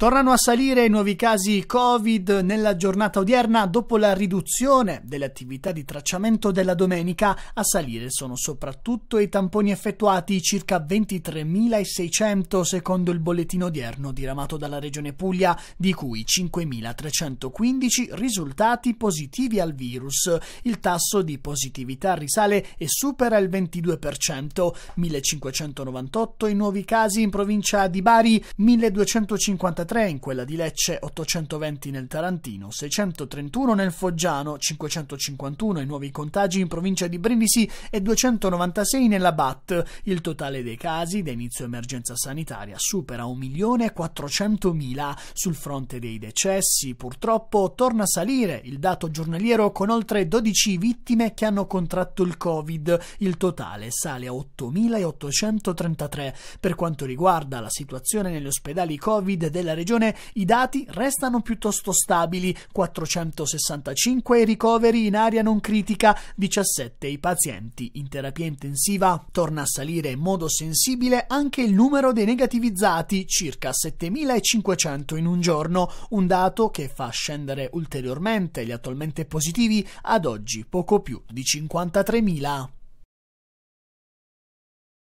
Tornano a salire i nuovi casi Covid nella giornata odierna dopo la riduzione delle attività di tracciamento della domenica. A salire sono soprattutto i tamponi effettuati, circa 23.600 secondo il bollettino odierno diramato dalla Regione Puglia, di cui 5.315 risultati positivi al virus. Il tasso di positività risale e supera il 22%, 1.598 i nuovi casi in provincia di Bari, 1.253 833, in quella di Lecce 820 nel Tarantino, 631 nel Foggiano, 551 i nuovi contagi in provincia di Brindisi e 296 nella BAT. Il totale dei casi da inizio emergenza sanitaria supera 1.400.000. Sul fronte dei decessi, purtroppo, torna a salire il dato giornaliero con oltre 12 vittime che hanno contratto il Covid. Il totale sale a 8.833. Per quanto riguarda la situazione negli ospedali Covid della regione i dati restano piuttosto stabili, 465 ricoveri in area non critica, 17 i pazienti in terapia intensiva. Torna a salire in modo sensibile anche il numero dei negativizzati, circa 7500 in un giorno, un dato che fa scendere ulteriormente gli attualmente positivi ad oggi poco più di 53.000.